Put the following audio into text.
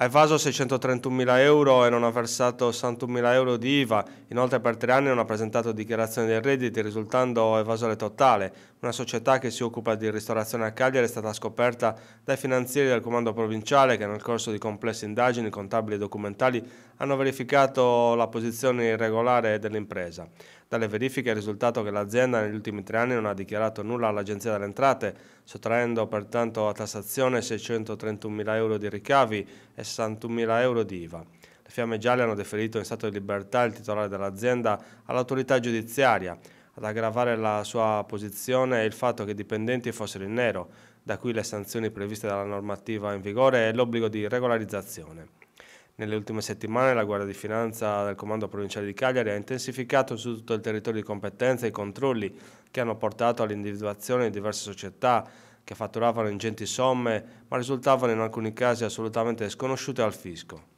Ha evaso 631.000 euro e non ha versato 61.000 euro di IVA. Inoltre per tre anni non ha presentato dichiarazione dei redditi, risultando evasore totale. Una società che si occupa di ristorazione a Cagliari è stata scoperta dai finanzieri del comando provinciale che nel corso di complesse indagini contabili e documentali hanno verificato la posizione irregolare dell'impresa. Dalle verifiche è risultato che l'azienda negli ultimi tre anni non ha dichiarato nulla all'Agenzia delle Entrate, sottraendo pertanto a tassazione 631.000 euro di ricavi e 61.000 euro di IVA. Le Fiamme Gialle hanno deferito in stato di libertà il titolare dell'azienda all'autorità giudiziaria. Ad aggravare la sua posizione è il fatto che i dipendenti fossero in nero, da cui le sanzioni previste dalla normativa in vigore e l'obbligo di regolarizzazione. Nelle ultime settimane la Guardia di Finanza del Comando Provinciale di Cagliari ha intensificato su tutto il territorio di competenza i controlli che hanno portato all'individuazione di diverse società che fatturavano ingenti somme ma risultavano in alcuni casi assolutamente sconosciute al fisco.